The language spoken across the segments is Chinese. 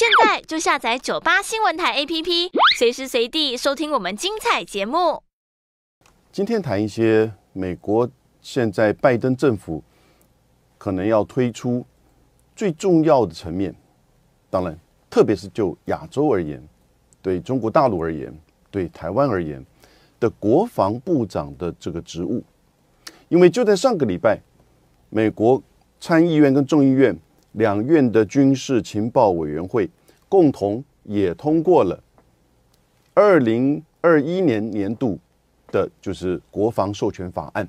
现在就下载九八新闻台 APP，随时随地收听我们精彩节目。今天谈一些美国现在拜登政府可能要推出最重要的层面，当然，特别是就亚洲而言，对中国大陆而言，对台湾而言的国防部长的这个职务，因为就在上个礼拜，美国参议院跟众议院。两院的军事情报委员会共同也通过了二零二一年年度的，就是国防授权法案。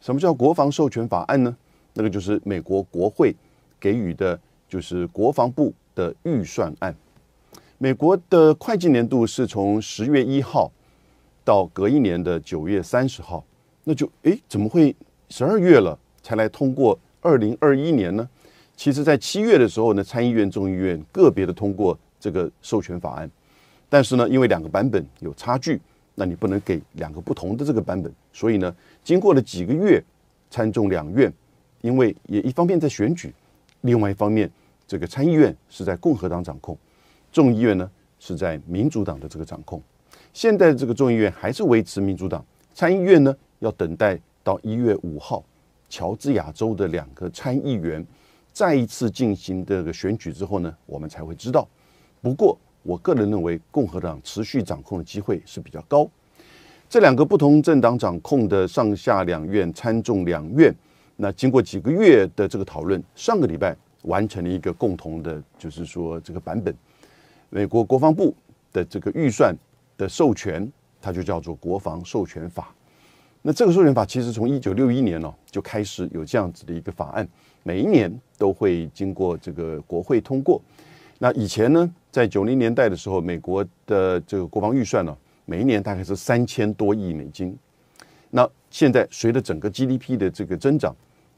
什么叫国防授权法案呢？那个就是美国国会给予的，就是国防部的预算案。美国的会计年度是从十月一号到隔一年的九月三十号，那就哎，怎么会十二月了才来通过二零二一年呢？其实，在七月的时候呢，参议院、众议院个别的通过这个授权法案，但是呢，因为两个版本有差距，那你不能给两个不同的这个版本，所以呢，经过了几个月，参众两院，因为也一方面在选举，另外一方面，这个参议院是在共和党掌控，众议院呢是在民主党的这个掌控。现在这个众议院还是维持民主党，参议院呢要等待到一月五号，乔治亚州的两个参议员。再一次进行这个选举之后呢，我们才会知道。不过，我个人认为共和党持续掌控的机会是比较高。这两个不同政党掌控的上下两院、参众两院，那经过几个月的这个讨论，上个礼拜完成了一个共同的，就是说这个版本。美国国防部的这个预算的授权，它就叫做《国防授权法》。那这个授权法其实从一九六一年哦就开始有这样子的一个法案。每一年都会经过这个国会通过。那以前呢，在九零年代的时候，美国的这个国防预算呢，每一年大概是三千多亿美金。那现在随着整个 GDP 的这个增长，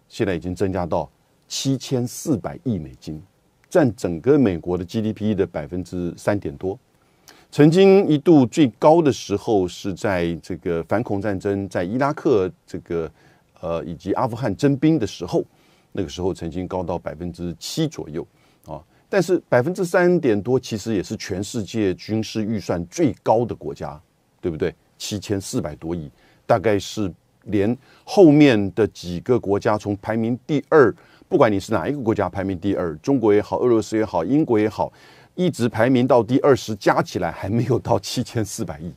现在已经增加到七千四百亿美金，占整个美国的 GDP 的百分之三点多。曾经一度最高的时候是在这个反恐战争在伊拉克这个呃以及阿富汗征兵的时候。那个时候曾经高到百分之七左右，啊，但是百分之三点多其实也是全世界军事预算最高的国家，对不对？七千四百多亿，大概是连后面的几个国家从排名第二，不管你是哪一个国家排名第二，中国也好，俄罗斯也好，英国也好，一直排名到第二十，加起来还没有到七千四百亿，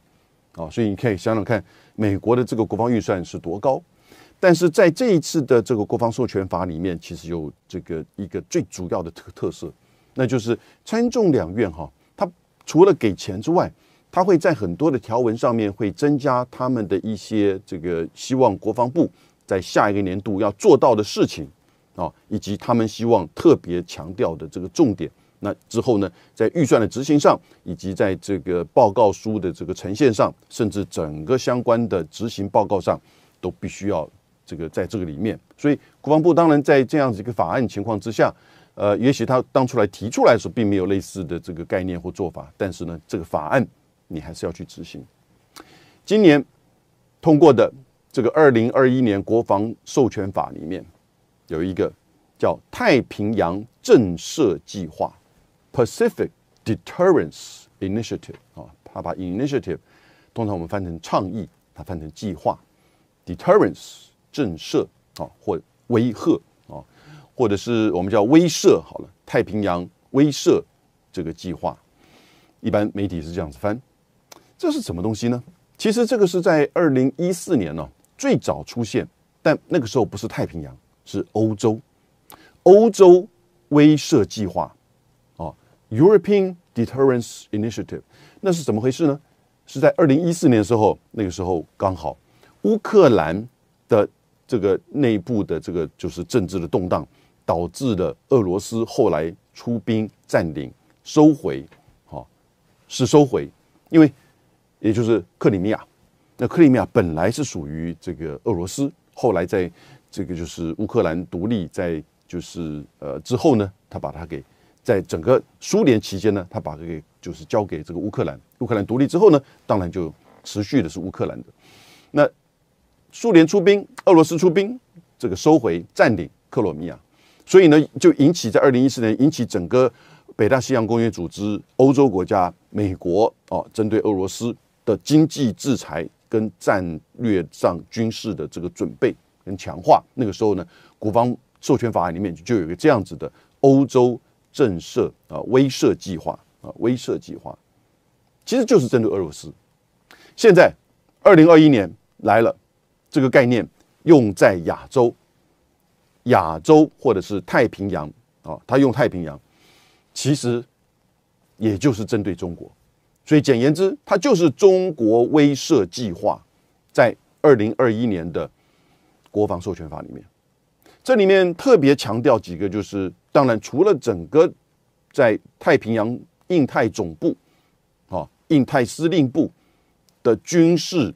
啊，所以你可以想想看，美国的这个国防预算是多高。但是在这一次的这个国防授权法里面，其实有这个一个最主要的特特色，那就是参众两院哈，它除了给钱之外，它会在很多的条文上面会增加他们的一些这个希望国防部在下一个年度要做到的事情啊，以及他们希望特别强调的这个重点。那之后呢，在预算的执行上，以及在这个报告书的这个呈现上，甚至整个相关的执行报告上，都必须要。这个在这个里面，所以国防部当然在这样子一个法案情况之下，呃，也许他当初来提出来的时候，并没有类似的这个概念或做法，但是呢，这个法案你还是要去执行。今年通过的这个二零二一年国防授权法里面，有一个叫太平洋震慑计划 （Pacific Deterrence Initiative） 啊，它把 Initiative 通常我们翻成倡议，它翻成计划 Deterrence。震慑啊，或威吓啊，或者是我们叫威慑好了。太平洋威慑这个计划，一般媒体是这样子翻，这是什么东西呢？其实这个是在二零一四年呢最早出现，但那个时候不是太平洋，是欧洲，欧洲威慑计划啊，European Deterrence Initiative，那是怎么回事呢？是在二零一四年的时候，那个时候刚好乌克兰的。这个内部的这个就是政治的动荡，导致了俄罗斯后来出兵占领、收回，好是收回，因为也就是克里米亚，那克里米亚本来是属于这个俄罗斯，后来在这个就是乌克兰独立，在就是呃之后呢，他把它给在整个苏联期间呢，他把它给就是交给这个乌克兰，乌克兰独立之后呢，当然就持续的是乌克兰的，那。苏联出兵，俄罗斯出兵，这个收回占领克罗米亚，所以呢，就引起在二零一四年引起整个北大西洋公约组织、欧洲国家、美国啊，针对俄罗斯的经济制裁跟战略上军事的这个准备跟强化。那个时候呢，国防授权法案里面就有一个这样子的欧洲震慑啊、威慑计划啊、威慑计划，其实就是针对俄罗斯。现在二零二一年来了。这个概念用在亚洲、亚洲或者是太平洋啊，他用太平洋，其实也就是针对中国。所以简言之，它就是中国威慑计划在二零二一年的国防授权法里面。这里面特别强调几个，就是当然除了整个在太平洋、印太总部啊、印太司令部的军事。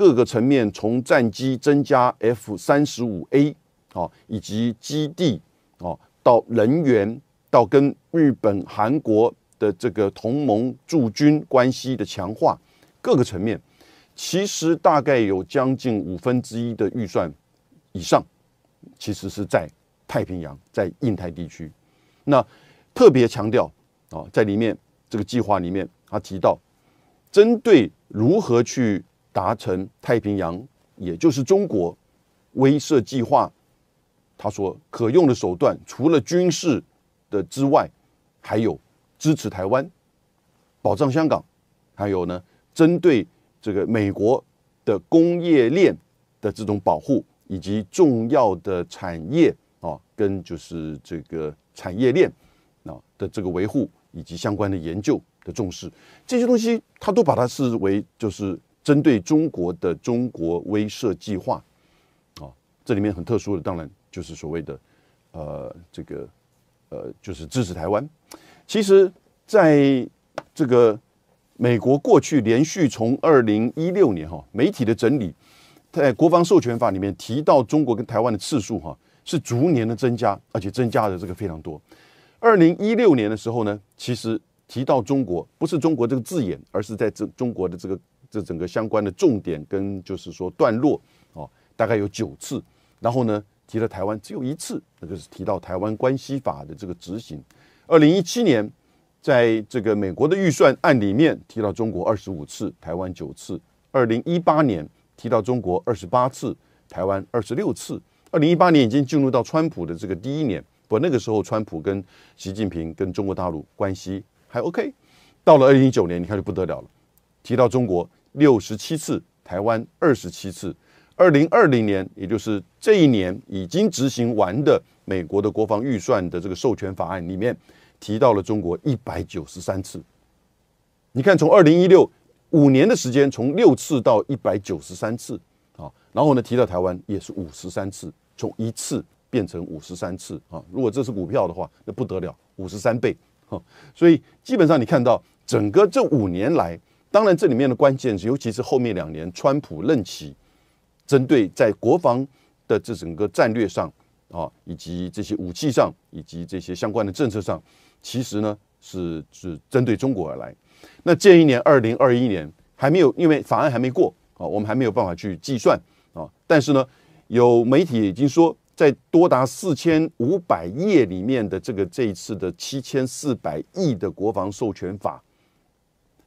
各个层面，从战机增加 F 三十五 A 啊，以及基地啊，到人员，到跟日本、韩国的这个同盟驻军关系的强化，各个层面，其实大概有将近五分之一的预算以上，其实是在太平洋，在印太地区。那特别强调啊，在里面这个计划里面，他提到针对如何去。达成太平洋，也就是中国威慑计划。他说，可用的手段除了军事的之外，还有支持台湾、保障香港，还有呢，针对这个美国的工业链的这种保护，以及重要的产业啊，跟就是这个产业链啊的这个维护，以及相关的研究的重视，这些东西他都把它视为就是。针对中国的“中国威慑计划”，啊，这里面很特殊的，当然就是所谓的呃，这个呃，就是支持台湾。其实，在这个美国过去连续从二零一六年哈媒体的整理，在国防授权法里面提到中国跟台湾的次数哈是逐年的增加，而且增加的这个非常多。二零一六年的时候呢，其实提到中国不是“中国”这个字眼，而是在这中国的这个。这整个相关的重点跟就是说段落哦，大概有九次，然后呢提了台湾只有一次，那就是提到台湾关系法的这个执行。二零一七年，在这个美国的预算案里面提到中国二十五次，台湾九次；二零一八年提到中国二十八次，台湾二十六次；二零一八年已经进入到川普的这个第一年，不那个时候川普跟习近平跟中国大陆关系还 OK，到了二零一九年你看就不得了了，提到中国。六十七次，台湾二十七次。二零二零年，也就是这一年已经执行完的美国的国防预算的这个授权法案里面，提到了中国一百九十三次。你看，从二零一六五年的时间，从六次到一百九十三次啊，然后呢提到台湾也是五十三次，从一次变成五十三次啊。如果这是股票的话，那不得了，五十三倍啊！所以基本上你看到整个这五年来。当然，这里面的关键是，尤其是后面两年，川普任期，针对在国防的这整个战略上啊，以及这些武器上，以及这些相关的政策上，其实呢是是针对中国而来。那这一年，二零二一年还没有，因为法案还没过啊，我们还没有办法去计算啊。但是呢，有媒体已经说，在多达四千五百页里面的这个这一次的七千四百亿的国防授权法，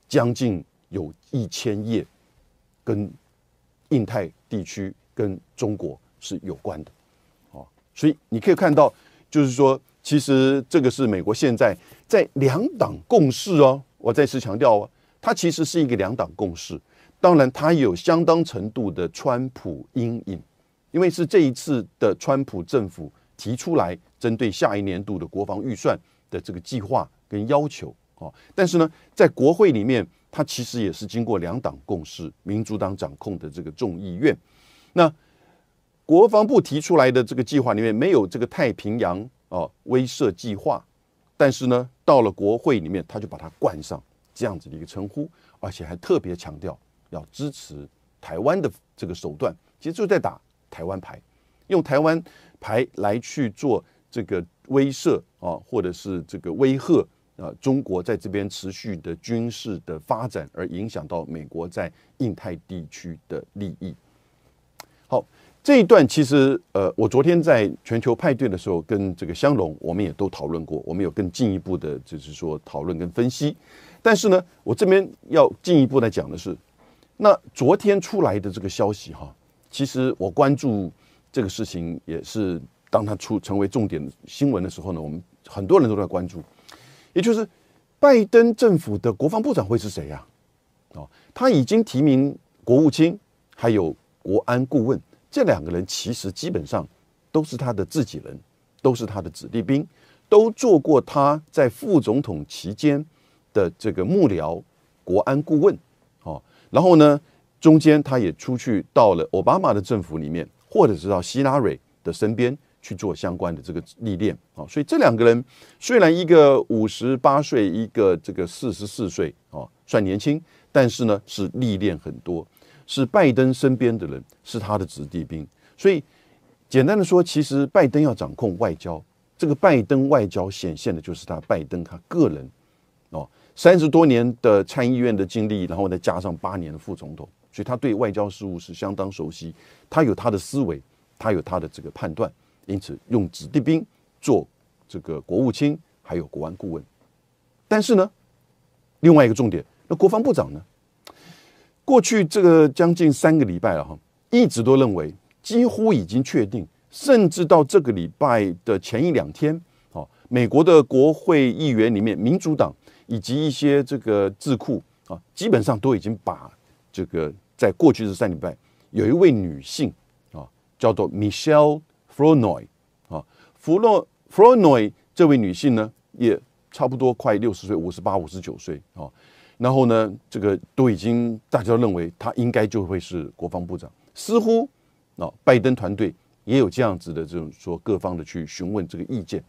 将近。有一千页，跟印太地区跟中国是有关的，哦，所以你可以看到，就是说，其实这个是美国现在在两党共事哦。我再次强调哦，它其实是一个两党共事，当然它有相当程度的川普阴影，因为是这一次的川普政府提出来针对下一年度的国防预算的这个计划跟要求哦。但是呢，在国会里面。他其实也是经过两党共识，民主党掌控的这个众议院，那国防部提出来的这个计划里面没有这个太平洋哦威慑计划，但是呢，到了国会里面他就把它冠上这样子的一个称呼，而且还特别强调要支持台湾的这个手段，其实就在打台湾牌，用台湾牌来去做这个威慑啊，或者是这个威吓。呃，中国在这边持续的军事的发展，而影响到美国在印太地区的利益。好，这一段其实，呃，我昨天在全球派对的时候跟这个香龙，我们也都讨论过，我们有更进一步的，就是说讨论跟分析。但是呢，我这边要进一步来讲的是，那昨天出来的这个消息哈，其实我关注这个事情也是，当它出成为重点新闻的时候呢，我们很多人都在关注。也就是，拜登政府的国防部长会是谁呀？哦，他已经提名国务卿，还有国安顾问，这两个人其实基本上都是他的自己人，都是他的子弟兵，都做过他在副总统期间的这个幕僚、国安顾问。哦，然后呢，中间他也出去到了奥巴马的政府里面，或者是到希拉蕊的身边。去做相关的这个历练啊，所以这两个人虽然一个五十八岁，一个这个四十四岁啊，算年轻，但是呢是历练很多，是拜登身边的人，是他的子弟兵。所以简单的说，其实拜登要掌控外交，这个拜登外交显现的就是他拜登他个人哦，三十多年的参议院的经历，然后再加上八年的副总统，所以他对外交事务是相当熟悉，他有他的思维，他有他的这个判断。因此，用子弟兵做这个国务卿，还有国安顾问。但是呢，另外一个重点，那国防部长呢？过去这个将近三个礼拜了哈，一直都认为几乎已经确定，甚至到这个礼拜的前一两天啊，美国的国会议员里面，民主党以及一些这个智库啊，基本上都已经把这个在过去的三礼拜，有一位女性啊，叫做 Michelle。f r o n o y 啊，弗洛 f r o n o y 这位女性呢，也差不多快六十岁，五十八、五十九岁啊。然后呢，这个都已经大家认为她应该就会是国防部长。似乎啊，拜登团队也有这样子的这种说，各方的去询问这个意见。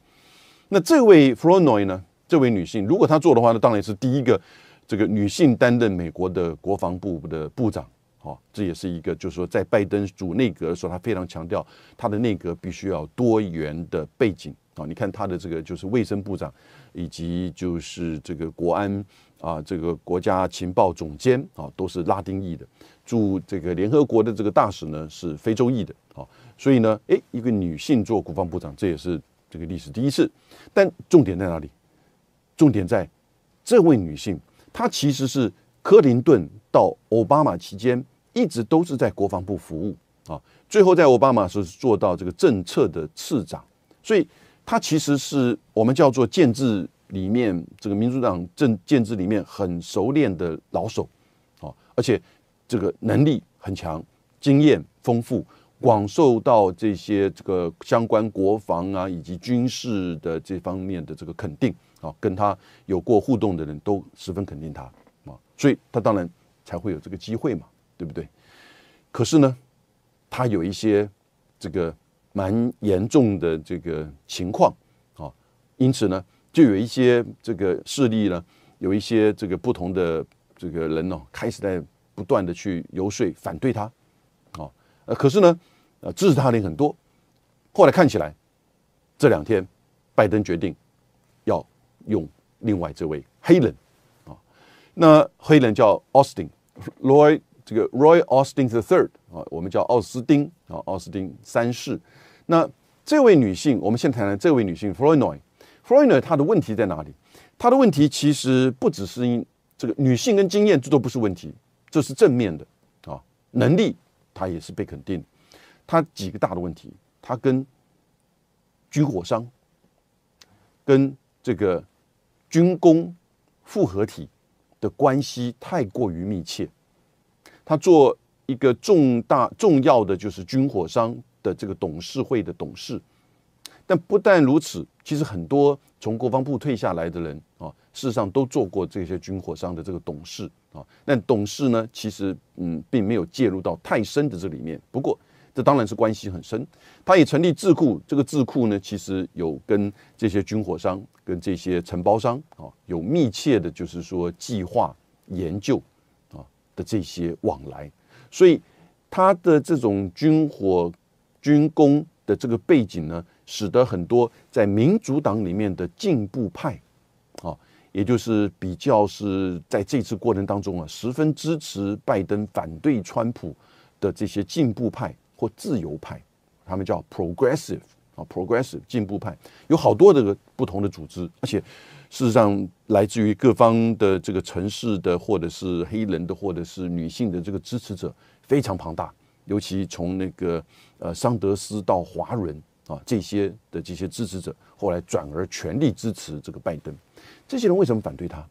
那这位 f r o n o y 呢，这位女性，如果她做的话呢，当然也是第一个这个女性担任美国的国防部的部长。哦，这也是一个，就是说，在拜登主内阁的时候，他非常强调他的内阁必须要多元的背景。啊，你看他的这个就是卫生部长，以及就是这个国安啊，这个国家情报总监啊，都是拉丁裔的。驻这个联合国的这个大使呢是非洲裔的。啊，所以呢，诶，一个女性做国防部长，这也是这个历史第一次。但重点在哪里？重点在，这位女性，她其实是克林顿到奥巴马期间。一直都是在国防部服务啊，最后在奥巴马是做到这个政策的次长，所以他其实是我们叫做建制里面这个民主党政建制里面很熟练的老手啊，而且这个能力很强，经验丰富，广受到这些这个相关国防啊以及军事的这方面的这个肯定啊，跟他有过互动的人都十分肯定他啊，所以他当然才会有这个机会嘛。对不对？可是呢，他有一些这个蛮严重的这个情况，啊，因此呢，就有一些这个势力呢，有一些这个不同的这个人哦，开始在不断的去游说反对他，啊，呃，可是呢，呃，支持他的人很多。后来看起来，这两天，拜登决定要用另外这位黑人，啊，那黑人叫 Austin，Roy。这个 Roy Austin the Third 啊，我们叫奥斯丁啊，奥斯丁三世。那这位女性，我们先谈谈这位女性 f l o r n o y f l o r n o y 她的问题在哪里？她的问题其实不只是因这个女性跟经验，这都不是问题，这是正面的啊，能力她也是被肯定。她几个大的问题，她跟军火商跟这个军工复合体的关系太过于密切。他做一个重大重要的就是军火商的这个董事会的董事，但不但如此，其实很多从国防部退下来的人啊，事实上都做过这些军火商的这个董事啊。但董事呢，其实嗯，并没有介入到太深的这里面。不过，这当然是关系很深。他也成立智库，这个智库呢，其实有跟这些军火商、跟这些承包商啊，有密切的，就是说计划研究。的这些往来，所以他的这种军火、军工的这个背景呢，使得很多在民主党里面的进步派，啊，也就是比较是在这次过程当中啊，十分支持拜登、反对川普的这些进步派或自由派，他们叫 progressive。啊，progressive 进步派有好多这个不同的组织，而且事实上来自于各方的这个城市的，或者是黑人的，或者是女性的这个支持者非常庞大。尤其从那个呃桑德斯到华人啊这些的这些支持者，后来转而全力支持这个拜登。这些人为什么反对他？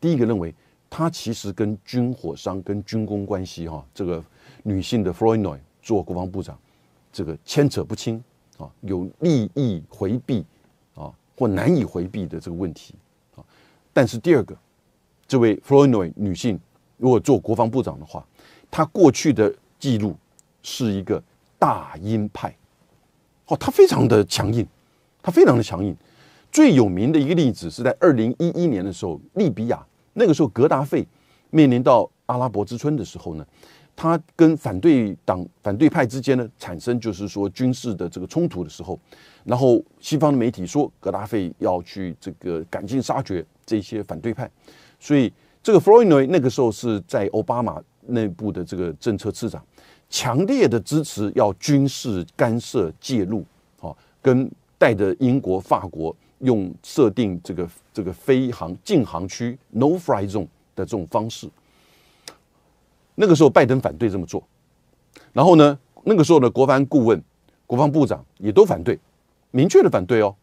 第一个认为他其实跟军火商、跟军工关系哈，这个女性的 Floyd 做国防部长，这个牵扯不清。啊，有利益回避啊，或难以回避的这个问题啊。但是第二个，这位 f l o r e n o 女性如果做国防部长的话，她过去的记录是一个大鹰派，哦，她非常的强硬，她非常的强硬。最有名的一个例子是在二零一一年的时候，利比亚那个时候格达费面临到阿拉伯之春的时候呢。他跟反对党、反对派之间呢产生就是说军事的这个冲突的时候，然后西方的媒体说格拉费要去这个赶尽杀绝这些反对派，所以这个 Froinoy 那个时候是在奥巴马内部的这个政策次长，强烈的支持要军事干涉介入，好，跟带着英国、法国用设定这个这个飞航禁航区 （No Fly Zone） 的这种方式。那个时候，拜登反对这么做，然后呢，那个时候的国防顾问、国防部长也都反对，明确的反对哦。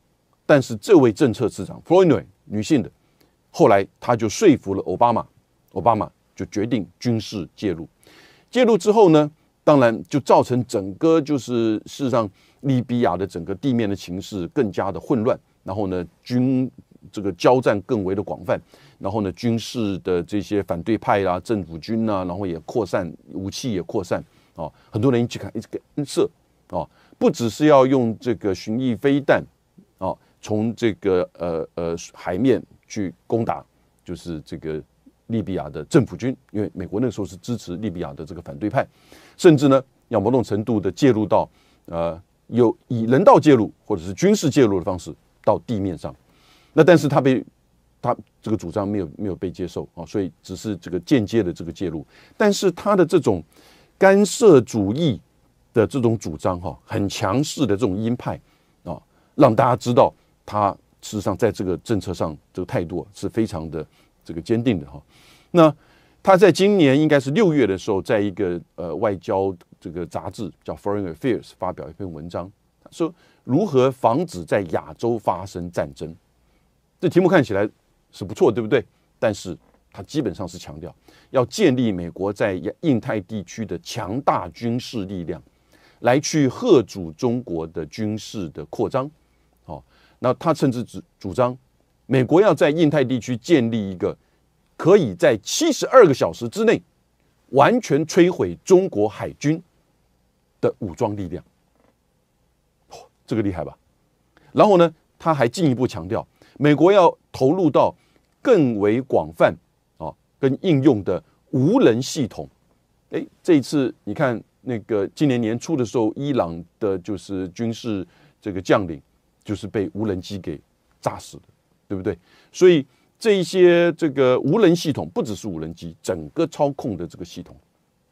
但是这位政策市长 f l o r 女性的，后来她就说服了奥巴马，奥巴马就决定军事介入。介入之后呢，当然就造成整个就是事实上利比亚的整个地面的情势更加的混乱，然后呢，军这个交战更为的广泛。然后呢，军事的这些反对派啊，政府军啊，然后也扩散，武器也扩散啊，很多人去看，一直干涉啊，不只是要用这个巡弋飞弹啊，从这个呃呃海面去攻打，就是这个利比亚的政府军，因为美国那个时候是支持利比亚的这个反对派，甚至呢，要某种程度的介入到呃，有以人道介入或者是军事介入的方式到地面上，那但是他被。他这个主张没有没有被接受啊，所以只是这个间接的这个介入。但是他的这种干涉主义的这种主张哈，很强势的这种鹰派啊，让大家知道他事实上在这个政策上这个态度是非常的这个坚定的哈。那他在今年应该是六月的时候，在一个呃外交这个杂志叫 Foreign Affairs 发表一篇文章，说如何防止在亚洲发生战争。这题目看起来。是不错，对不对？但是，他基本上是强调要建立美国在印太地区的强大军事力量，来去贺阻中国的军事的扩张。哦，那他甚至主主张，美国要在印太地区建立一个，可以在七十二个小时之内，完全摧毁中国海军的武装力量。这个厉害吧？然后呢，他还进一步强调，美国要投入到。更为广泛啊，跟应用的无人系统，哎，这一次你看那个今年年初的时候，伊朗的就是军事这个将领就是被无人机给炸死的，对不对？所以这一些这个无人系统不只是无人机，整个操控的这个系统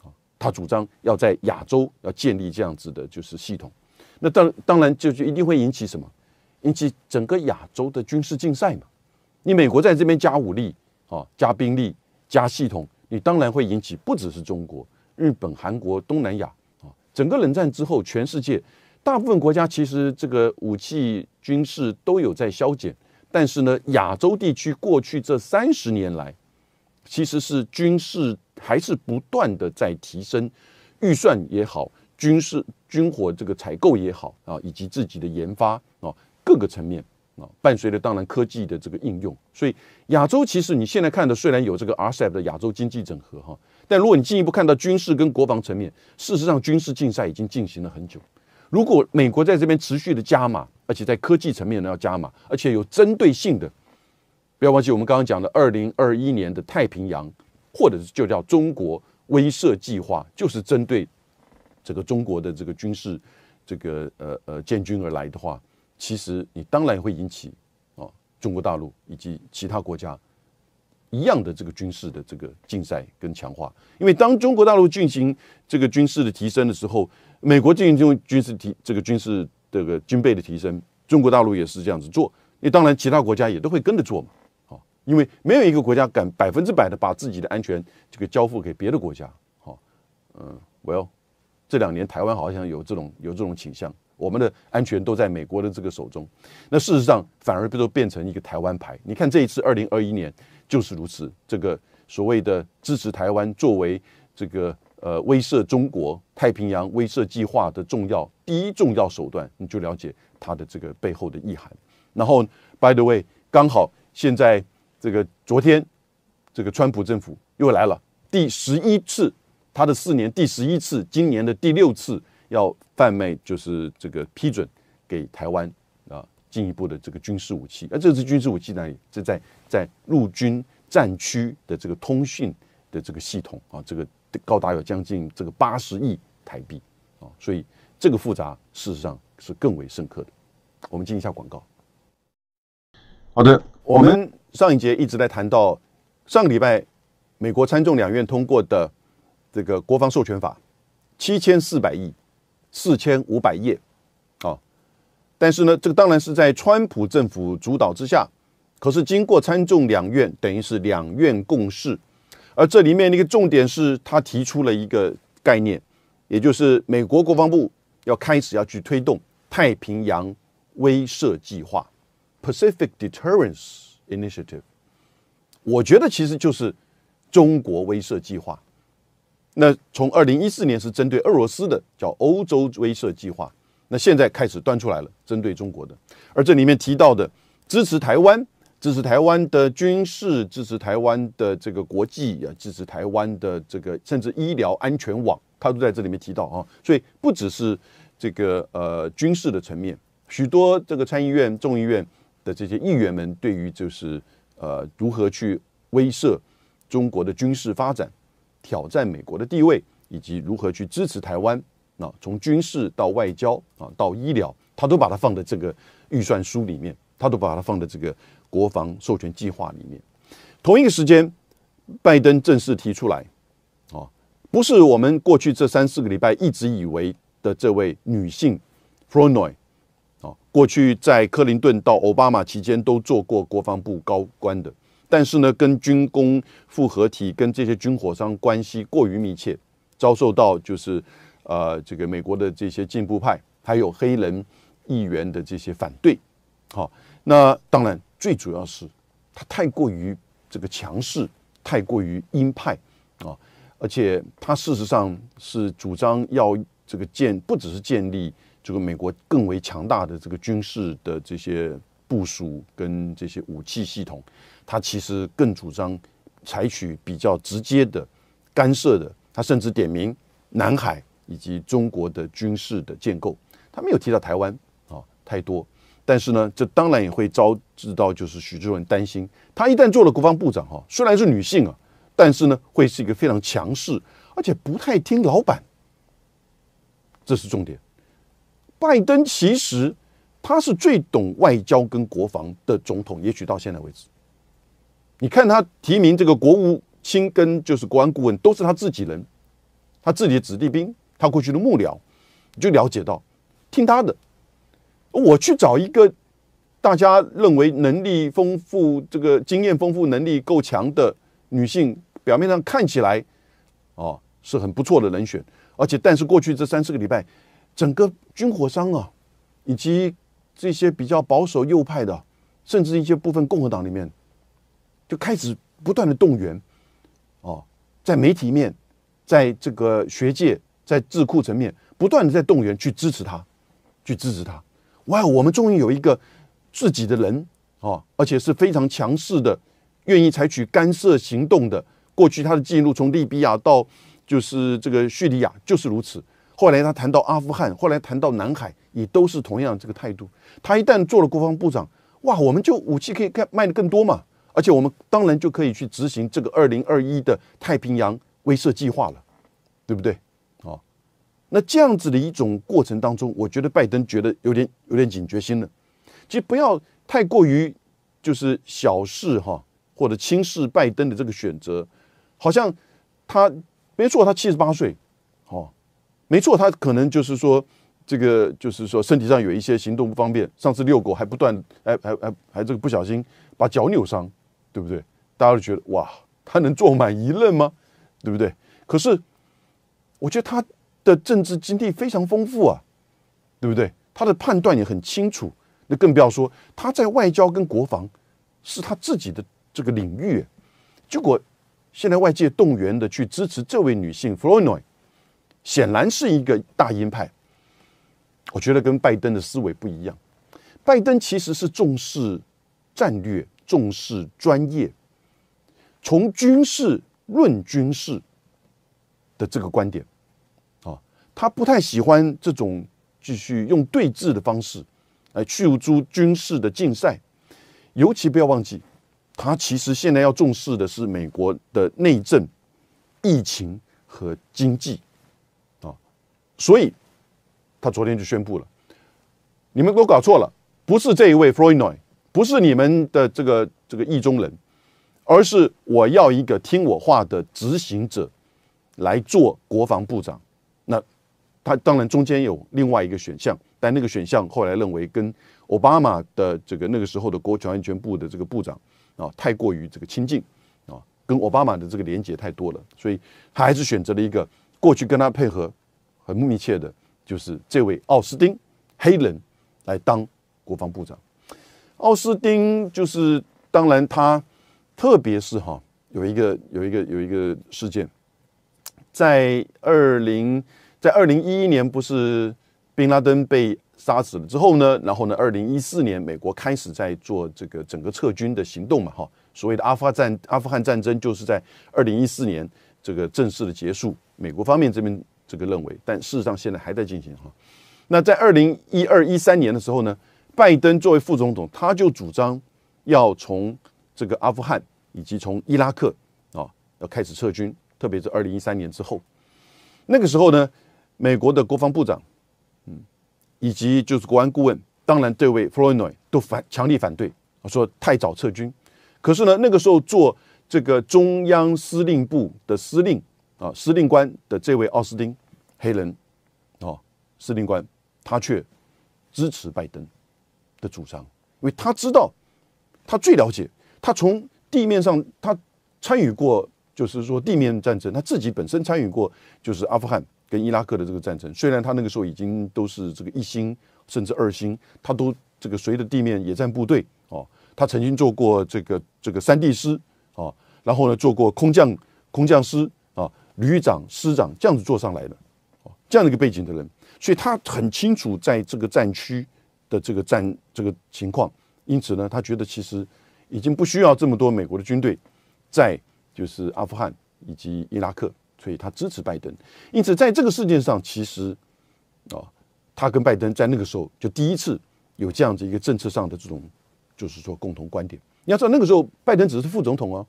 啊，他主张要在亚洲要建立这样子的就是系统，那当当然就就一定会引起什么？引起整个亚洲的军事竞赛嘛。你美国在这边加武力啊，加兵力、加系统，你当然会引起不只是中国、日本、韩国、东南亚啊，整个冷战之后，全世界大部分国家其实这个武器军事都有在削减，但是呢，亚洲地区过去这三十年来，其实是军事还是不断的在提升，预算也好，军事军火这个采购也好啊，以及自己的研发啊，各个层面。伴随着当然科技的这个应用，所以亚洲其实你现在看的虽然有这个 RCEP 的亚洲经济整合哈，但如果你进一步看到军事跟国防层面，事实上军事竞赛已经进行了很久。如果美国在这边持续的加码，而且在科技层面呢要加码，而且有针对性的，不要忘记我们刚刚讲的2021年的太平洋，或者是就叫中国威慑计划，就是针对这个中国的这个军事这个呃呃建军而来的话。其实你当然会引起啊，中国大陆以及其他国家一样的这个军事的这个竞赛跟强化。因为当中国大陆进行这个军事的提升的时候，美国进行这种军事提这个军事这个军备的提升，中国大陆也是这样子做。那当然，其他国家也都会跟着做嘛。好，因为没有一个国家敢百分之百的把自己的安全这个交付给别的国家。好，嗯，Well，这两年台湾好像有这种有这种倾向。我们的安全都在美国的这个手中，那事实上反而都变成一个台湾牌。你看这一次二零二一年就是如此，这个所谓的支持台湾作为这个呃威慑中国太平洋威慑计划的重要第一重要手段，你就了解它的这个背后的意涵。然后，by the way，刚好现在这个昨天这个川普政府又来了第十一次，他的四年第十一次，今年的第六次。要贩卖就是这个批准给台湾啊进一步的这个军事武器，而这支军事武器呢，正在在陆军战区的这个通讯的这个系统啊，这个高达有将近这个八十亿台币啊，所以这个复杂事实上是更为深刻的。我们进行一下广告。好的，我们上一节一直在谈到上个礼拜美国参众两院通过的这个国防授权法七千四百亿。四千五百页，啊，但是呢，这个当然是在川普政府主导之下，可是经过参众两院，等于是两院共事，而这里面的一个重点是，他提出了一个概念，也就是美国国防部要开始要去推动太平洋威慑计划 （Pacific Deterrence Initiative），我觉得其实就是中国威慑计划。那从二零一四年是针对俄罗斯的，叫欧洲威慑计划。那现在开始端出来了，针对中国的。而这里面提到的，支持台湾、支持台湾的军事、支持台湾的这个国际啊、支持台湾的这个甚至医疗安全网，他都在这里面提到啊。所以不只是这个呃军事的层面，许多这个参议院、众议院的这些议员们对于就是呃如何去威慑中国的军事发展。挑战美国的地位，以及如何去支持台湾，那从军事到外交啊，到医疗，他都把它放在这个预算书里面，他都把它放在这个国防授权计划里面。同一个时间，拜登正式提出来，啊，不是我们过去这三四个礼拜一直以为的这位女性，Fronoy，啊，过去在克林顿到奥巴马期间都做过国防部高官的。但是呢，跟军工复合体、跟这些军火商关系过于密切，遭受到就是，呃，这个美国的这些进步派，还有黑人议员的这些反对。好，那当然最主要是他太过于这个强势，太过于鹰派啊，而且他事实上是主张要这个建，不只是建立这个美国更为强大的这个军事的这些部署跟这些武器系统。他其实更主张采取比较直接的干涉的，他甚至点名南海以及中国的军事的建构，他没有提到台湾啊太多。但是呢，这当然也会招致到就是许志文担心，他一旦做了国防部长哈，虽然是女性啊，但是呢会是一个非常强势，而且不太听老板，这是重点。拜登其实他是最懂外交跟国防的总统，也许到现在为止。你看他提名这个国务卿跟就是国安顾问都是他自己人，他自己的子弟兵，他过去的幕僚，就了解到，听他的，我去找一个大家认为能力丰富、这个经验丰富、能力够强的女性，表面上看起来，哦，是很不错的人选，而且但是过去这三四个礼拜，整个军火商啊，以及这些比较保守右派的，甚至一些部分共和党里面。就开始不断的动员，哦，在媒体面，在这个学界，在智库层面，不断的在动员去支持他，去支持他。哇，我们终于有一个自己的人，哦，而且是非常强势的，愿意采取干涉行动的。过去他的记录从利比亚到就是这个叙利亚就是如此，后来他谈到阿富汗，后来谈到南海，也都是同样这个态度。他一旦做了国防部长，哇，我们就武器可以卖的更多嘛。而且我们当然就可以去执行这个二零二一的太平洋威慑计划了，对不对？哦，那这样子的一种过程当中，我觉得拜登觉得有点有点警觉心了。其实不要太过于就是小事哈，或者轻视拜登的这个选择。好像他没错，他七十八岁，哦，没错，他可能就是说这个就是说身体上有一些行动不方便。上次遛狗还不断还还还还这个不小心把脚扭伤。对不对？大家都觉得哇，他能坐满一任吗？对不对？可是，我觉得他的政治经历非常丰富啊，对不对？他的判断也很清楚。那更不要说他在外交跟国防，是他自己的这个领域。结果，现在外界动员的去支持这位女性 f l o n o 显然是一个大鹰派。我觉得跟拜登的思维不一样。拜登其实是重视战略。重视专业，从军事论军事的这个观点，啊，他不太喜欢这种继续用对峙的方式来去输军事的竞赛。尤其不要忘记，他其实现在要重视的是美国的内政、疫情和经济，啊，所以他昨天就宣布了：你们都搞错了，不是这一位 Froinoy。不是你们的这个这个意中人，而是我要一个听我话的执行者来做国防部长。那他当然中间有另外一个选项，但那个选项后来认为跟奥巴马的这个那个时候的国家安全部的这个部长啊太过于这个亲近啊，跟奥巴马的这个连结太多了，所以他还是选择了一个过去跟他配合很密切的，就是这位奥斯汀黑人来当国防部长。奥斯汀就是，当然他，特别是哈，有一个有一个有一个事件，在二零在二零一一年，不是宾拉登被杀死了之后呢，然后呢，二零一四年，美国开始在做这个整个撤军的行动嘛，哈，所谓的阿富汗战阿富汗战争就是在二零一四年这个正式的结束，美国方面这边这个认为，但事实上现在还在进行哈。那在二零一二一三年的时候呢？拜登作为副总统，他就主张要从这个阿富汗以及从伊拉克啊，要开始撤军，特别是二零一三年之后。那个时候呢，美国的国防部长，嗯，以及就是国安顾问，当然这位 f l o r e n o 都反强烈反对，说太早撤军。可是呢，那个时候做这个中央司令部的司令啊，司令官的这位奥斯汀黑人啊，司令官他却支持拜登。的主张，因为他知道，他最了解，他从地面上他参与过，就是说地面战争，他自己本身参与过，就是阿富汗跟伊拉克的这个战争。虽然他那个时候已经都是这个一星甚至二星，他都这个随着地面野战部队哦，他曾经做过这个这个三地师啊，然后呢做过空降空降师啊，旅长师长这样子做上来的，这样的一个背景的人，所以他很清楚在这个战区。的这个战这个情况，因此呢，他觉得其实已经不需要这么多美国的军队在就是阿富汗以及伊拉克，所以他支持拜登。因此，在这个事件上，其实啊，他跟拜登在那个时候就第一次有这样子一个政策上的这种就是说共同观点。你要知道，那个时候拜登只是副总统哦，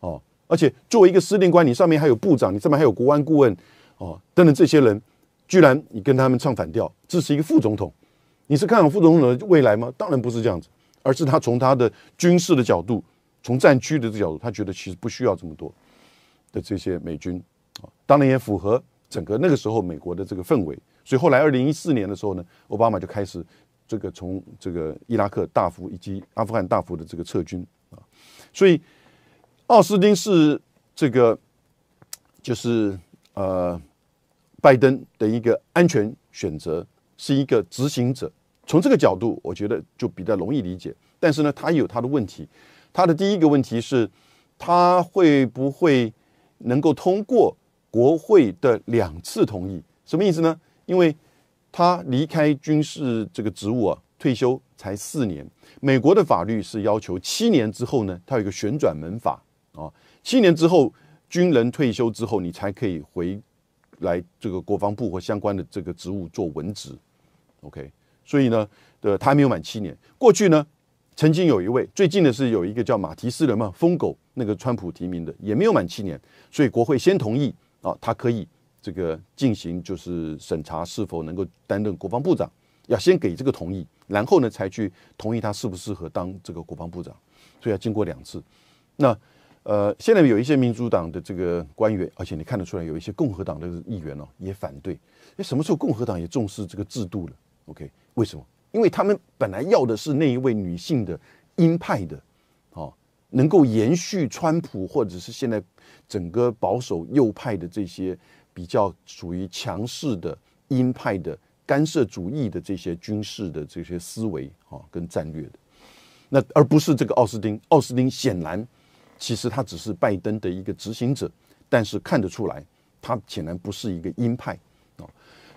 哦，而且作为一个司令官，你上面还有部长，你上面还有国安顾问哦等等这些人，居然你跟他们唱反调，支持一个副总统。你是看好副总统的未来吗？当然不是这样子，而是他从他的军事的角度，从战区的这角度，他觉得其实不需要这么多的这些美军啊，当然也符合整个那个时候美国的这个氛围。所以后来二零一四年的时候呢，奥巴马就开始这个从这个伊拉克大幅以及阿富汗大幅的这个撤军啊，所以奥斯汀是这个就是呃拜登的一个安全选择。是一个执行者，从这个角度，我觉得就比较容易理解。但是呢，他有他的问题。他的第一个问题是，他会不会能够通过国会的两次同意？什么意思呢？因为他离开军事这个职务啊，退休才四年。美国的法律是要求七年之后呢，他有一个旋转门法啊，七年之后军人退休之后，你才可以回来这个国防部或相关的这个职务做文职。OK，所以呢，呃，他还没有满七年。过去呢，曾经有一位，最近呢是有一个叫马提斯的嘛，疯狗那个川普提名的，也没有满七年，所以国会先同意啊，他可以这个进行就是审查是否能够担任国防部长，要先给这个同意，然后呢才去同意他适不适合当这个国防部长，所以要经过两次。那呃，现在有一些民主党的这个官员，而且你看得出来有一些共和党的议员呢也反对。哎，什么时候共和党也重视这个制度了？OK，为什么？因为他们本来要的是那一位女性的鹰派的，哦，能够延续川普或者是现在整个保守右派的这些比较属于强势的鹰派的干涉主义的这些军事的这些思维啊，跟战略的。那而不是这个奥斯汀，奥斯汀显然其实他只是拜登的一个执行者，但是看得出来，他显然不是一个鹰派。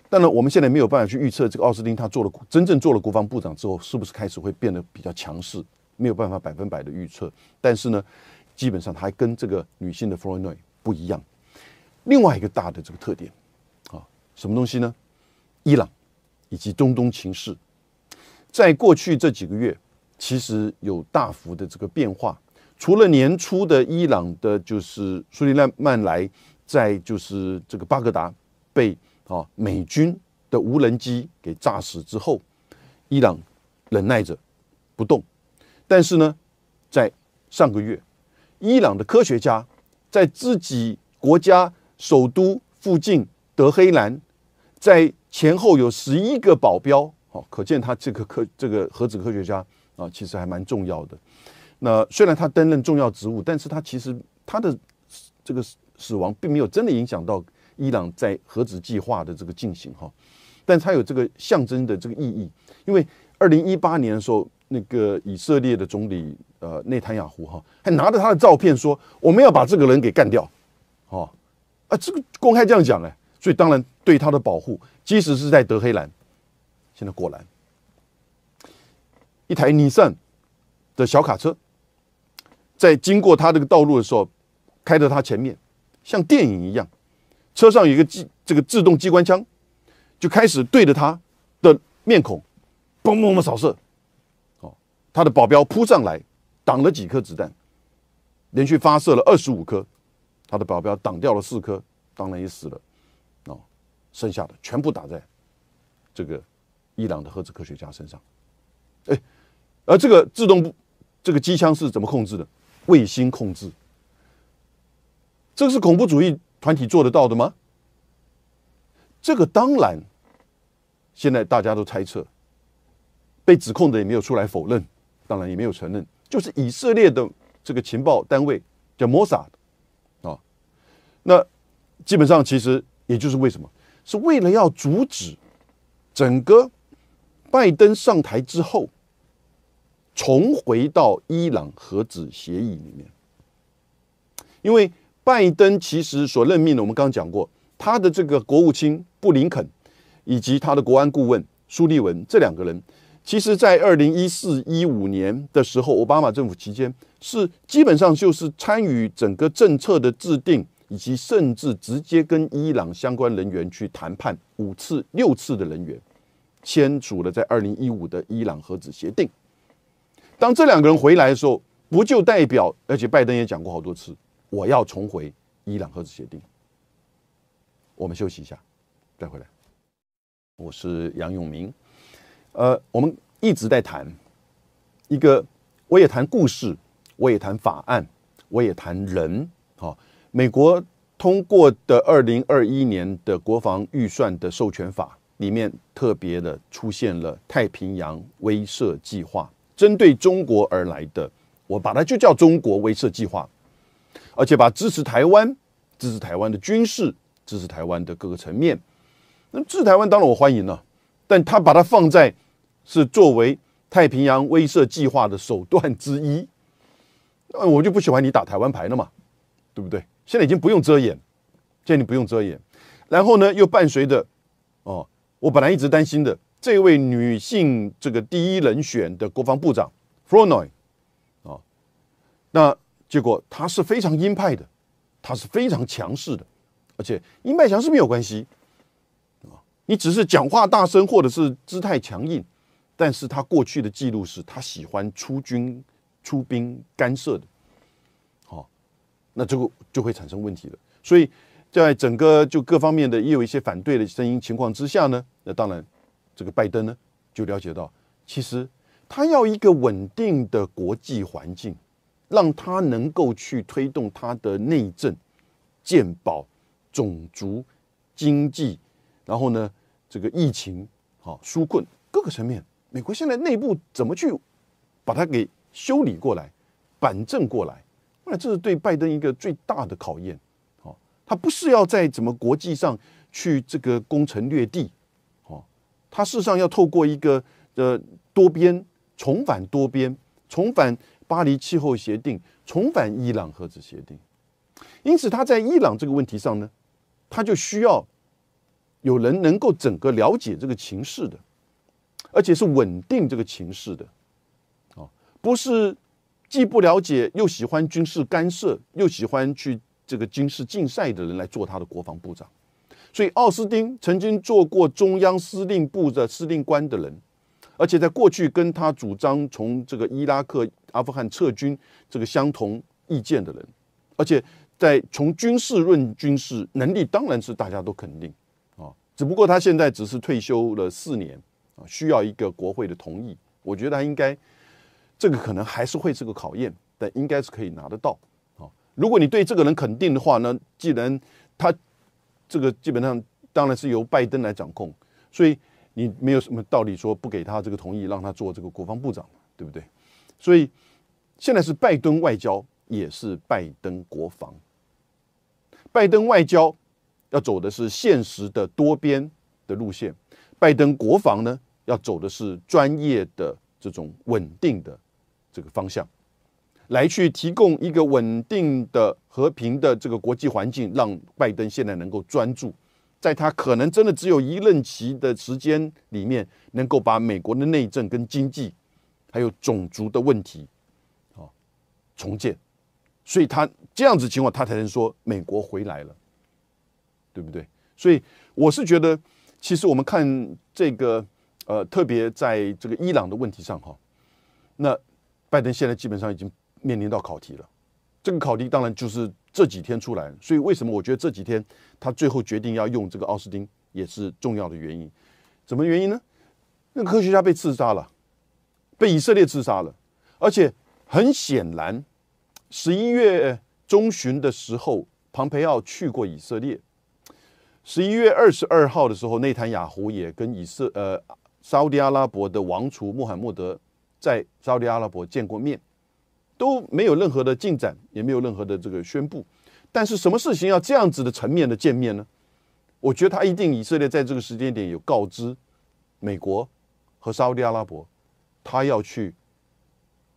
但呢，我们现在没有办法去预测这个奥斯汀他做了真正做了国防部长之后，是不是开始会变得比较强势？没有办法百分百的预测。但是呢，基本上他还跟这个女性的 Foreigner 不一样。另外一个大的这个特点啊，什么东西呢？伊朗以及中东情势，在过去这几个月其实有大幅的这个变化。除了年初的伊朗的，就是苏利曼曼来在就是这个巴格达被。啊，美军的无人机给炸死之后，伊朗忍耐着不动。但是呢，在上个月，伊朗的科学家在自己国家首都附近德黑兰，在前后有十一个保镖。好，可见他这个科这个核子科学家啊，其实还蛮重要的。那虽然他担任重要职务，但是他其实他的这个死亡并没有真的影响到。伊朗在核子计划的这个进行哈，但它有这个象征的这个意义，因为二零一八年的时候，那个以色列的总理呃内塔雅胡哈还拿着他的照片说我们要把这个人给干掉，哦啊这个公开这样讲呢，所以当然对他的保护，即使是在德黑兰，现在果然一台尼桑的小卡车在经过他这个道路的时候开到他前面，像电影一样。车上有一个机，这个自动机关枪，就开始对着他的面孔，嘣嘣嘣扫射，哦，他的保镖扑上来，挡了几颗子弹，连续发射了二十五颗，他的保镖挡掉了四颗，当然也死了，哦，剩下的全部打在，这个，伊朗的核子科学家身上，哎，而这个自动步，这个机枪是怎么控制的？卫星控制，这个是恐怖主义。团体做得到的吗？这个当然。现在大家都猜测，被指控的也没有出来否认，当然也没有承认，就是以色列的这个情报单位叫摩萨，啊，那基本上其实也就是为什么，是为了要阻止整个拜登上台之后，重回到伊朗核子协议里面，因为。拜登其实所任命的，我们刚刚讲过，他的这个国务卿布林肯，以及他的国安顾问苏利文这两个人，其实，在二零一四一五年的时候，奥巴马政府期间是基本上就是参与整个政策的制定，以及甚至直接跟伊朗相关人员去谈判五次六次的人员，签署了在二零一五的伊朗核子协定。当这两个人回来的时候，不就代表？而且拜登也讲过好多次。我要重回伊朗核子协定。我们休息一下，再回来。我是杨永明。呃，我们一直在谈一个，我也谈故事，我也谈法案，我也谈人。好，美国通过的二零二一年的国防预算的授权法里面，特别的出现了太平洋威慑计划，针对中国而来的，我把它就叫中国威慑计划。而且把支持台湾、支持台湾的军事、支持台湾的各个层面，那支持台湾当然我欢迎了，但他把它放在是作为太平洋威慑计划的手段之一，那我就不喜欢你打台湾牌了嘛，对不对？现在已经不用遮掩，现在你不用遮掩，然后呢，又伴随着哦，我本来一直担心的这位女性这个第一人选的国防部长 Froin，n 啊，那。结果他是非常鹰派的，他是非常强势的，而且鹰派强势没有关系，啊，你只是讲话大声或者是姿态强硬，但是他过去的记录是他喜欢出军出兵干涉的，好，那最后就会产生问题了。所以在整个就各方面的也有一些反对的声音情况之下呢，那当然这个拜登呢就了解到，其实他要一个稳定的国际环境。让他能够去推动他的内政、鉴保、种族、经济，然后呢，这个疫情、好纾困各个层面，美国现在内部怎么去把它给修理过来、板正过来？那这是对拜登一个最大的考验。好，他不是要在怎么国际上去这个攻城略地，好，他事实上要透过一个呃多边，重返多边，重返。巴黎气候协定、重返伊朗核子协定，因此他在伊朗这个问题上呢，他就需要有人能够整个了解这个情势的，而且是稳定这个情势的，啊，不是既不了解又喜欢军事干涉又喜欢去这个军事竞赛的人来做他的国防部长。所以奥斯汀曾经做过中央司令部的司令官的人。而且在过去跟他主张从这个伊拉克、阿富汗撤军这个相同意见的人，而且在从军事论军事能力，当然是大家都肯定啊。只不过他现在只是退休了四年啊，需要一个国会的同意。我觉得他应该，这个可能还是会是个考验，但应该是可以拿得到啊。如果你对这个人肯定的话呢，既然他这个基本上当然是由拜登来掌控，所以。你没有什么道理说不给他这个同意，让他做这个国防部长，对不对？所以现在是拜登外交，也是拜登国防。拜登外交要走的是现实的多边的路线，拜登国防呢要走的是专业的这种稳定的这个方向，来去提供一个稳定的和平的这个国际环境，让拜登现在能够专注。在他可能真的只有一任期的时间里面，能够把美国的内政跟经济，还有种族的问题，啊，重建，所以他这样子情况，他才能说美国回来了，对不对？所以我是觉得，其实我们看这个，呃，特别在这个伊朗的问题上哈，那拜登现在基本上已经面临到考题了，这个考题当然就是。这几天出来，所以为什么我觉得这几天他最后决定要用这个奥斯汀也是重要的原因？什么原因呢？那科学家被刺杀了，被以色列刺杀了，而且很显然，十一月中旬的时候，庞培奥去过以色列。十一月二十二号的时候，内塔雅胡也跟以色呃沙特阿拉伯的王储穆罕默德在沙特阿拉伯见过面。都没有任何的进展，也没有任何的这个宣布。但是，什么事情要这样子的层面的见面呢？我觉得他一定以色列在这个时间点有告知美国和沙特阿拉伯，他要去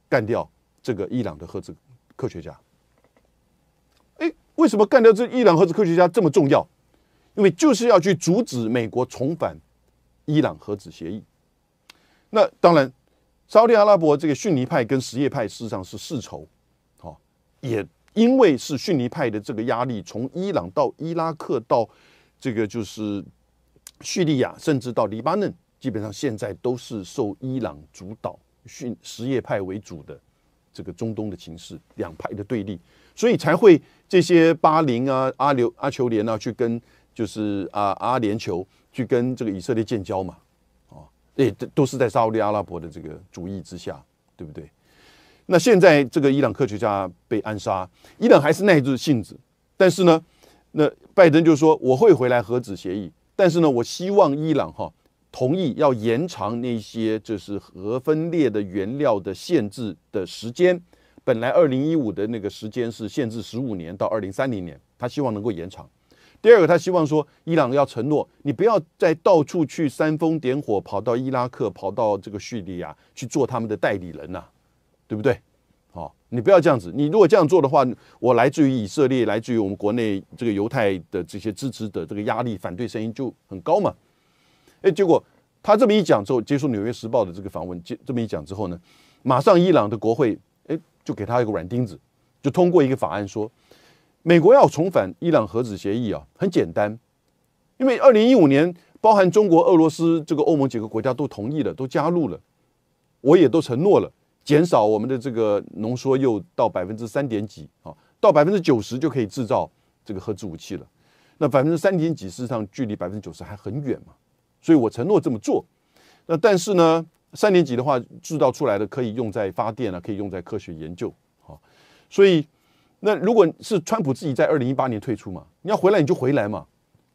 干掉这个伊朗的核子科学家。哎，为什么干掉这伊朗核子科学家这么重要？因为就是要去阻止美国重返伊朗核子协议。那当然。沙特阿拉伯这个逊尼派跟什叶派事实上是世仇，好，也因为是逊尼派的这个压力，从伊朗到伊拉克到这个就是叙利亚，甚至到黎巴嫩，基本上现在都是受伊朗主导逊什叶派为主的这个中东的情势，两派的对立，所以才会这些巴林啊、阿留阿、球联啊去跟就是啊阿联酋去跟这个以色列建交嘛。也都都是在沙特阿拉伯的这个主义之下，对不对？那现在这个伊朗科学家被暗杀，伊朗还是耐住性子。但是呢，那拜登就说我会回来核子协议，但是呢，我希望伊朗哈同意要延长那些就是核分裂的原料的限制的时间。本来二零一五的那个时间是限制十五年到二零三零年，他希望能够延长。第二个，他希望说，伊朗要承诺，你不要再到处去煽风点火，跑到伊拉克、跑到这个叙利亚去做他们的代理人呐，对不对？好，你不要这样子。你如果这样做的话，我来自于以色列，来自于我们国内这个犹太的这些支持的这个压力，反对声音就很高嘛。哎，结果他这么一讲之后，接受《纽约时报》的这个访问，接这么一讲之后呢，马上伊朗的国会，哎，就给他一个软钉子，就通过一个法案说。美国要重返伊朗核子协议啊，很简单，因为二零一五年，包含中国、俄罗斯这个欧盟几个国家都同意了，都加入了，我也都承诺了，减少我们的这个浓缩铀到百分之三点几啊，到百分之九十就可以制造这个核子武器了。那百分之三点几事实上距离百分之九十还很远嘛，所以我承诺这么做。那但是呢，三点几的话，制造出来的可以用在发电啊，可以用在科学研究啊，所以。那如果是川普自己在二零一八年退出嘛，你要回来你就回来嘛。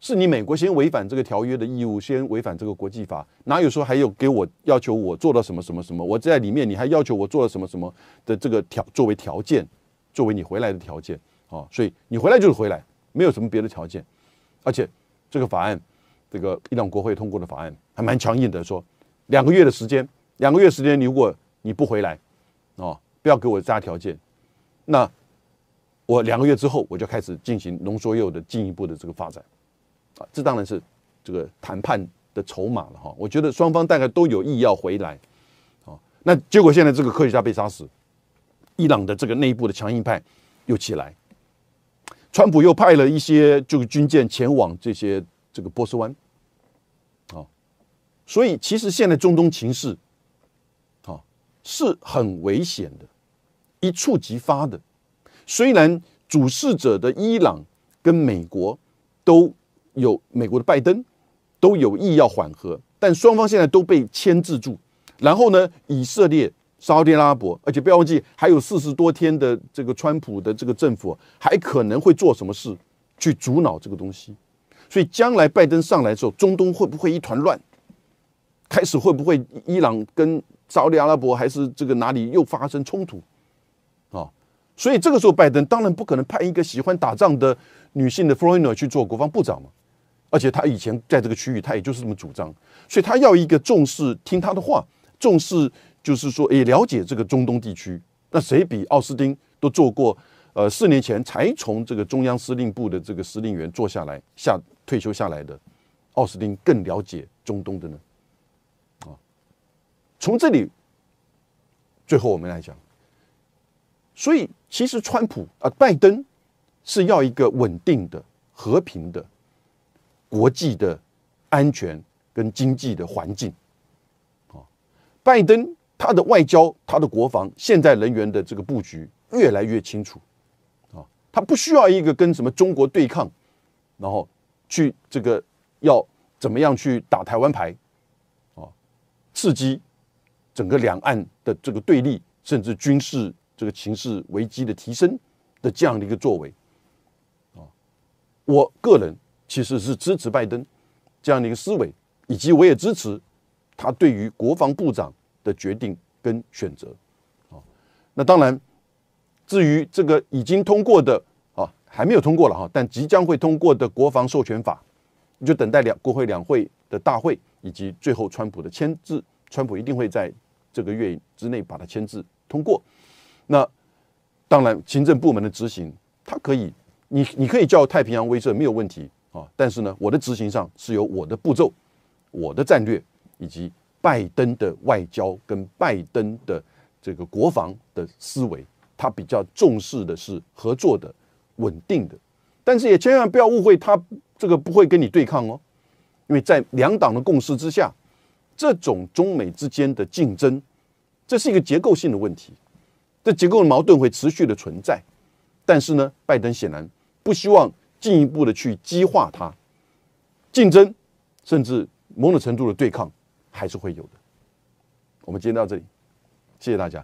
是你美国先违反这个条约的义务，先违反这个国际法，哪有说还有给我要求我做了什么什么什么？我在里面你还要求我做了什么什么的这个条作为条件，作为你回来的条件啊？所以你回来就是回来，没有什么别的条件。而且这个法案，这个伊朗国会通过的法案还蛮强硬的，说两个月的时间，两个月时间你如果你不回来，哦，不要给我加条件。那。我两个月之后，我就开始进行浓缩铀的进一步的这个发展，啊，这当然是这个谈判的筹码了哈。我觉得双方大概都有意要回来，啊，那结果现在这个科学家被杀死，伊朗的这个内部的强硬派又起来，川普又派了一些就是军舰前往这些这个波斯湾，啊，所以其实现在中东情势啊是很危险的，一触即发的。虽然主事者的伊朗跟美国都有，美国的拜登都有意要缓和，但双方现在都被牵制住。然后呢，以色列、沙特阿拉伯，而且不要忘记，还有四十多天的这个川普的这个政府，还可能会做什么事去阻挠这个东西。所以将来拜登上来之后，中东会不会一团乱？开始会不会伊朗跟沙特阿拉伯还是这个哪里又发生冲突？所以这个时候，拜登当然不可能派一个喜欢打仗的女性的 f r e i n e r 去做国防部长嘛。而且他以前在这个区域，他也就是这么主张。所以他要一个重视听他的话，重视就是说也了解这个中东地区。那谁比奥斯汀都做过？呃，四年前才从这个中央司令部的这个司令员坐下来下退休下来的奥斯汀更了解中东的呢？啊，从这里，最后我们来讲。所以，其实川普啊，拜登是要一个稳定的、和平的国际的、安全跟经济的环境。啊，拜登他的外交、他的国防，现在人员的这个布局越来越清楚。啊，他不需要一个跟什么中国对抗，然后去这个要怎么样去打台湾牌，啊，刺激整个两岸的这个对立，甚至军事。这个情势危机的提升的这样的一个作为啊，我个人其实是支持拜登这样的一个思维，以及我也支持他对于国防部长的决定跟选择啊。那当然，至于这个已经通过的啊，还没有通过了哈，但即将会通过的国防授权法，你就等待两国会两会的大会，以及最后川普的签字。川普一定会在这个月之内把它签字通过。那当然，行政部门的执行，它可以，你你可以叫太平洋威慑没有问题啊。但是呢，我的执行上是有我的步骤、我的战略，以及拜登的外交跟拜登的这个国防的思维，他比较重视的是合作的、稳定的。但是也千万不要误会，他这个不会跟你对抗哦，因为在两党的共识之下，这种中美之间的竞争，这是一个结构性的问题。这结构的矛盾会持续的存在，但是呢，拜登显然不希望进一步的去激化它，竞争甚至某种程度的对抗还是会有的。我们今天到这里，谢谢大家。